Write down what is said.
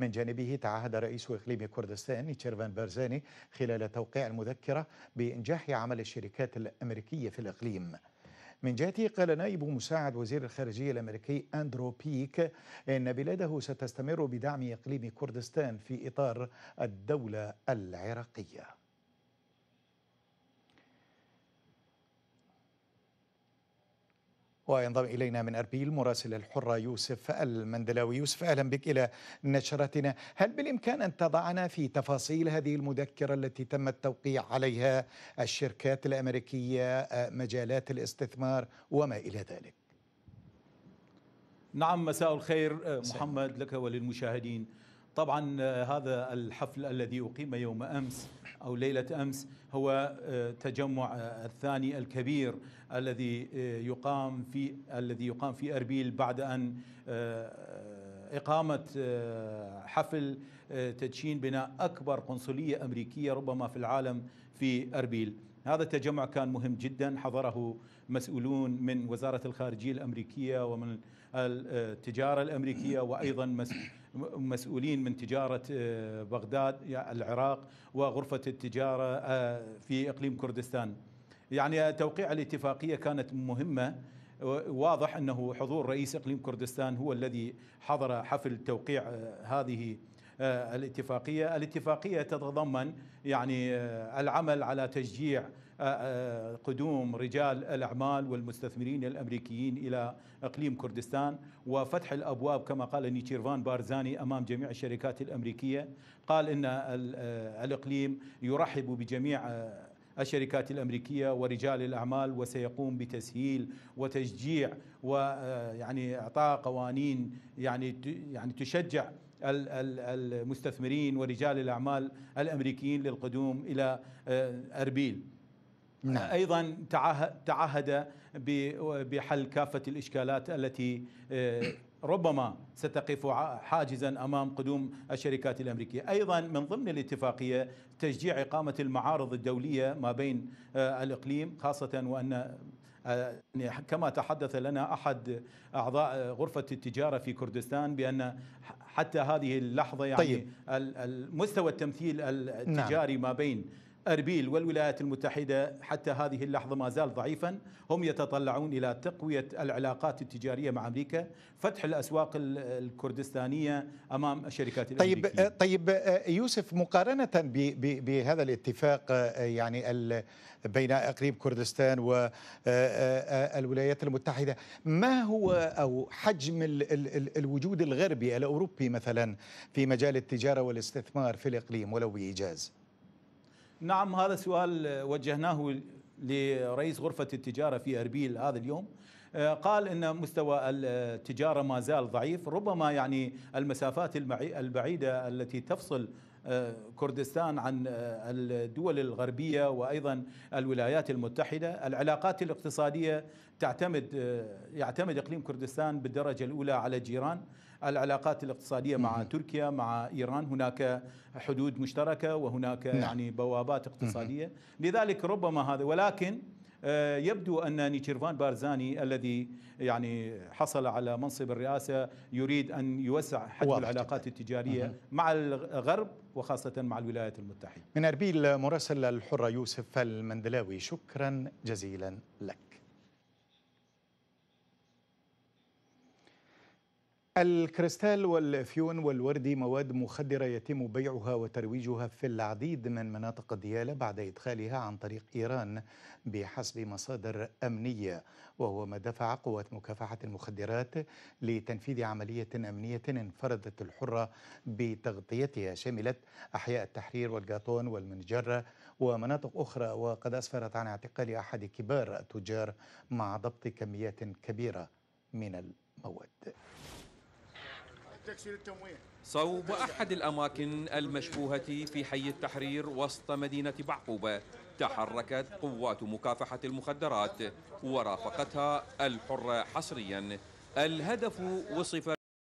من جانبه تعهد رئيس إقليم كردستان تشيرفان بارزاني خلال توقيع المذكرة بإنجاح عمل الشركات الأمريكية في الإقليم من جهته قال نائب مساعد وزير الخارجية الأمريكي أندرو بيك إن بلاده ستستمر بدعم إقليم كردستان في إطار الدولة العراقية وينضم إلينا من أربيل مراسل الحرة يوسف المندلاوي يوسف أهلا بك إلى نشرتنا هل بالإمكان أن تضعنا في تفاصيل هذه المذكرة التي تم التوقيع عليها الشركات الأمريكية مجالات الاستثمار وما إلى ذلك نعم مساء الخير محمد لك وللمشاهدين طبعا آه، هذا الحفل الذي أقيم يوم أمس أو ليلة أمس هو آه، تجمع آه، الثاني الكبير الذي يقام في الذي يقام في أربيل بعد أن إقامة آه، حفل آه، تدشين بناء أكبر قنصلية أمريكية ربما في العالم في أربيل هذا التجمع كان مهم جدا حضره مسؤولون من وزارة الخارجية الأمريكية ومن آه، التجارة الأمريكية وأيضا مسؤولين من تجارة بغداد العراق وغرفة التجارة في إقليم كردستان يعني توقيع الاتفاقية كانت مهمة واضح انه حضور رئيس اقليم كردستان هو الذي حضر حفل توقيع آه، هذه آه، الاتفاقيه، الاتفاقيه تتضمن يعني آه، العمل على تشجيع قدوم رجال الاعمال والمستثمرين الامريكيين الى اقليم كردستان وفتح الابواب كما قال نيتشيرفان بارزاني امام جميع الشركات الامريكيه، قال ان الاقليم يرحب بجميع الشركات الامريكيه ورجال الاعمال وسيقوم بتسهيل وتشجيع ويعني آه، اعطاء قوانين يعني يعني تشجع المستثمرين ورجال الاعمال الامريكيين للقدوم الى آه، اربيل نعم. ايضا تعهد بحل كافه الاشكالات التي آه، ربما ستقف حاجزا امام قدوم الشركات الامريكيه، ايضا من ضمن الاتفاقيه تشجيع اقامه المعارض الدوليه ما بين آه، الاقليم خاصه وان آه، يعني كما تحدث لنا احد اعضاء غرفه التجاره في كردستان بان حتى هذه اللحظه يعني طيب. المستوى التمثيل نعم. التجاري نعم. ما بين أربيل والولايات المتحدة حتى هذه اللحظة ما زال ضعيفا هم يتطلعون إلى تقوية العلاقات التجارية مع أمريكا فتح الأسواق الكردستانية أمام الشركات طيب، الأمريكية آه، طيب طيب يوسف مقارنة بهذا الاتفاق آه، يعني بين أقريب كردستان والولايات المتحدة ما هو أو حجم الوجود الغربي الأوروبي مثلا في مجال التجارة والاستثمار في الإقليم ولو بإيجاز نعم هذا سؤال وجهناه لرئيس غرفة التجارة في أربيل هذا اليوم آه، قال ان مستوى التجاره ما زال ضعيف ربما يعني المسافات البعيده التي تفصل آه، كردستان عن آه، الدول الغربية وأيضا الولايات المتحدة العلاقات الاقتصادية تعتمد آه، يعتمد إقليم كردستان بالدرجة الأولى على جيران العلاقات الاقتصادية مع تركيا مع إيران هناك حدود مشتركة وهناك نعم. يعني بوابات اقتصادية لذلك ربما هذا ولكن آه، يبدو أن نيتشيرفان بارزاني الذي يعني حصل على منصب الرئاسة يريد أن يوسع حجم العلاقات التجارية مع الغرب وخاصة مع الولايات المتحدة من أربيل مراسل الحرة يوسف المندلاوي شكرا جزيلا لك الكريستال والافيون والوردي مواد مخدره يتم بيعها وترويجها في العديد من مناطق دياله بعد ادخالها عن طريق ايران بحسب مصادر امنيه وهو ما دفع قوات مكافحه المخدرات لتنفيذ عمليه امنيه انفردت الحره بتغطيتها شملت احياء التحرير والجاتون والمنجره ومناطق اخرى وقد اسفرت عن اعتقال احد كبار التجار مع ضبط كميات كبيره من المواد تكسير التمويه صوب أحد الأماكن المشبوهة في حي التحرير وسط مدينة بعقوبة تحركت قوات مكافحة المخدرات ورافقتها الحرة حصريا الهدف وصف